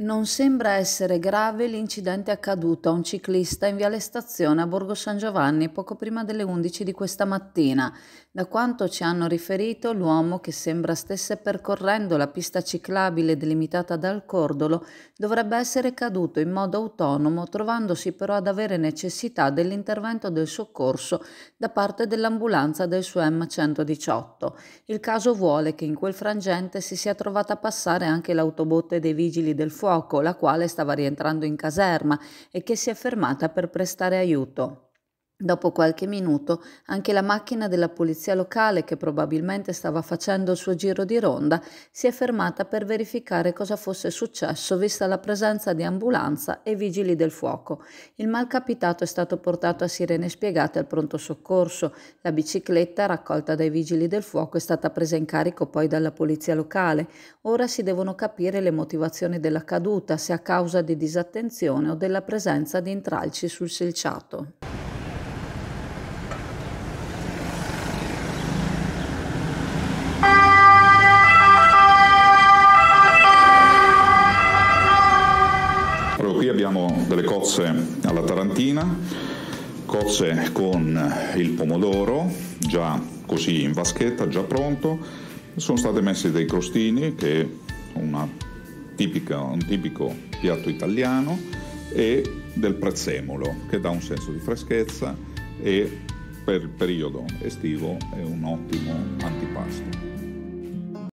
Non sembra essere grave l'incidente accaduto a un ciclista in Viale Stazione a Borgo San Giovanni poco prima delle 11 di questa mattina. Da quanto ci hanno riferito, l'uomo che sembra stesse percorrendo la pista ciclabile delimitata dal cordolo dovrebbe essere caduto in modo autonomo, trovandosi però ad avere necessità dell'intervento del soccorso da parte dell'ambulanza del suo M118. Il caso vuole che in quel frangente si sia trovata a passare anche l'autobotte dei vigili del fuoco fuoco, la quale stava rientrando in caserma e che si è fermata per prestare aiuto. Dopo qualche minuto anche la macchina della polizia locale, che probabilmente stava facendo il suo giro di ronda, si è fermata per verificare cosa fosse successo vista la presenza di ambulanza e vigili del fuoco. Il malcapitato è stato portato a sirene spiegate al pronto soccorso. La bicicletta raccolta dai vigili del fuoco è stata presa in carico poi dalla polizia locale. Ora si devono capire le motivazioni della caduta, se a causa di disattenzione o della presenza di intralci sul selciato. Allora qui abbiamo delle cozze alla tarantina, cozze con il pomodoro già così in vaschetta, già pronto, sono state messe dei crostini che una tipica, un tipico piatto italiano e del prezzemolo che dà un senso di freschezza e per il periodo estivo è un ottimo antipasto.